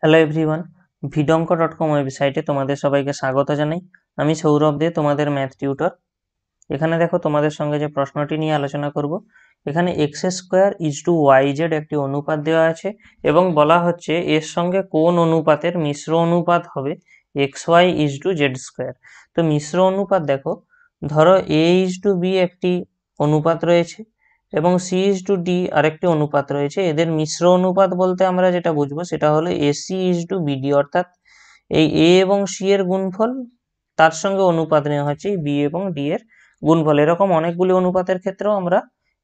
hello everyone ভিডঙ্ক dot com ওয়েবসাইটে তোমাদের সবাইকে স্বাগত জানাই আমি সৌরভ দে তোমাদের ম্যাথ টিউটর এখানে দেখো তোমাদের সঙ্গে যে প্রশ্নটি নিয়ে আলোচনা করব এখানে x square is to y z একটি অনুপাত দেওয়া আছে এবং বলা হচ্ছে এর সঙ্গে কোন অনুপাতের মিশ্র অনুপাত হবে x y is to z square তো মিশ্র অনুপাত দেখো ধরো এ ইজ টু বি একটি অনুপাত রয়েছে এবং সি ইস টু ডি আরেকটি অনুপাত রয়েছে এদের মিশ্র অনুপাত বলতে আমরা যেটা বুঝবো সেটা হলো এসি ইস টু বিডি অর্থাৎ এই এ এবং সি এর গুণফল তার সঙ্গে অনুপাত নেওয়া হচ্ছে বি এবং ডি এর গুণফল এরকম অনেকগুলি অনুপাতের ক্ষেত্রেও আমরা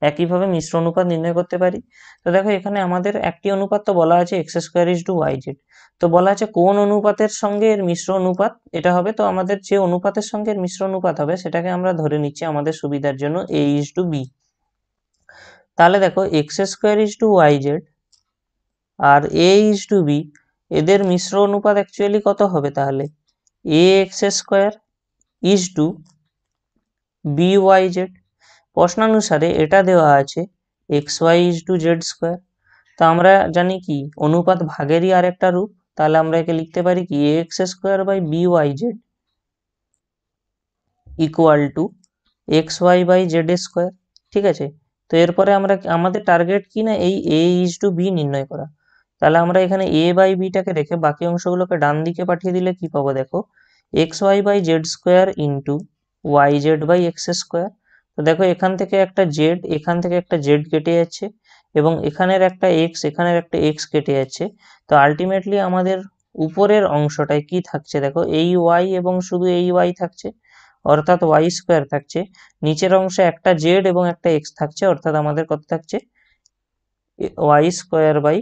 একইভাবে মিশ্র অনুপাত নির্ণয় করতে পারি তো দেখো এখানে আমাদের একটি অনুপাত তো বলা আছে x square is to y z তো বলা আছে কোন অনুপাতের সঙ্গে এর মিশ্র অনুপাত এটা হবে তো আমাদের যে অনুপাতের সঙ্গে এর মিশ্র অনুপাত হবে সেটাকে আমরা ধরে নিচ্ছি আমাদের সুবিধার জন্য এ ইজ টু বি তাহলে দেখো x square is to y z আর এ ইজ টু বি এদের মিশ্র অনুপাত অ্যাকচুয়ালি কত হবে তাহলে a x square is to b y z প্রশ্নানুসারে এটা দেওয়া আছে x y is to z square তা আমরা জানি কি অনুপাত ভাগেরই আর একটা রূপ তাহলে আমরা একে লিখতে পারি কি a x square by b y z equal to x y by z square ঠিক আছে তো এরপরে আমরা আমাদের টার্গেট কি না এই এ ইজ টু বি নির্ণয় করা তাহলে আমরা এখানে এ বাই বিটাকে রেখে বাকি অংশগুলোকে ডান দিকে পাঠিয়ে দিলে কি পাবো দেখো x y by z square into y z by x square তো দেখো এখান থেকে একটা জেড এখান থেকে একটা জেড কেটে যাচ্ছে এবং এখানের একটা এক্স এখানের একটা এক্স কেটে যাচ্ছে তো আলটিমেটলি আমাদের উপরের অংশটায় কি থাকছে দেখো এই ওয়াই এবং শুধু এই ওয়াই থাকছে অর্থাৎ ওয়াই স্কোয়ার থাকছে নিচের অংশে একটা জেড এবং একটা এক্স থাকছে অর্থাৎ আমাদের কত থাকছে y square by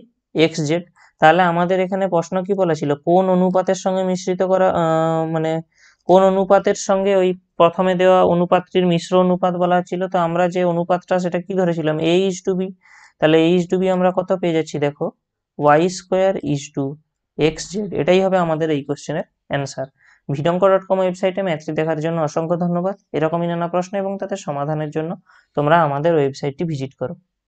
x z তাহলে আমাদের এখানে প্রশ্ন কি বলা ছিল কোন অনুপাতের সঙ্গে মিশ্রিত করা মানে কোন অনুপাতের সঙ্গে ওই প্রথমে দেওয়া অনুপাতটির মিশ্র অনুপাত বলা ছিল তো আমরা যে অনুপাতটা সেটা কি ধরেছিলাম এ ইস টু বি তাহলে এ ইস টু বি আমরা কত পেয়ে যাচ্ছি দেখো y square is two x z এটাই হবে আমাদের এই কোশ্চেনের অ্যান্সার ভিডঙ্কর ডট কম ওয়েবসাইটে ম্যাথটি দেখার জন্য অসংখ্য ধন্যবাদ এরকমই নানা প্রশ্ন এবং তাদের সমাধানের জন্য তোমরা আমাদের ওয়েবসাইটটি ভিজিট করো